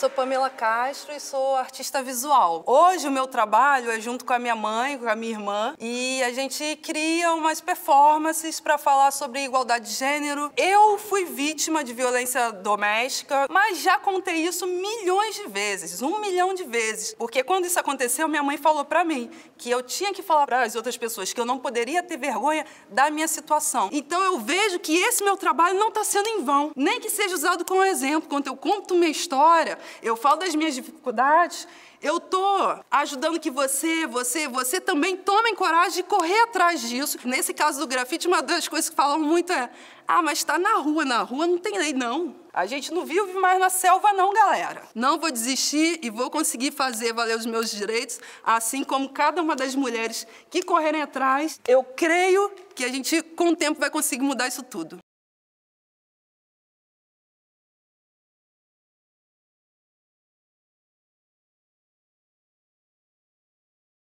sou Pamela Castro e sou artista visual. Hoje o meu trabalho é junto com a minha mãe, com a minha irmã, e a gente cria umas performances para falar sobre igualdade de gênero. Eu fui vítima de violência doméstica, mas já contei isso milhões de vezes, um milhão de vezes, porque quando isso aconteceu, minha mãe falou para mim que eu tinha que falar para as outras pessoas que eu não poderia ter vergonha da minha situação. Então eu vejo que esse meu trabalho não está sendo em vão, nem que seja usado como exemplo quando eu conto minha história eu falo das minhas dificuldades, eu tô ajudando que você, você, você também tomem coragem de correr atrás disso. Nesse caso do grafite, uma das coisas que falam muito é: ah, mas está na rua, na rua não tem lei, não. A gente não vive mais na selva, não, galera. Não vou desistir e vou conseguir fazer valer os meus direitos, assim como cada uma das mulheres que correrem atrás. Eu creio que a gente, com o tempo, vai conseguir mudar isso tudo.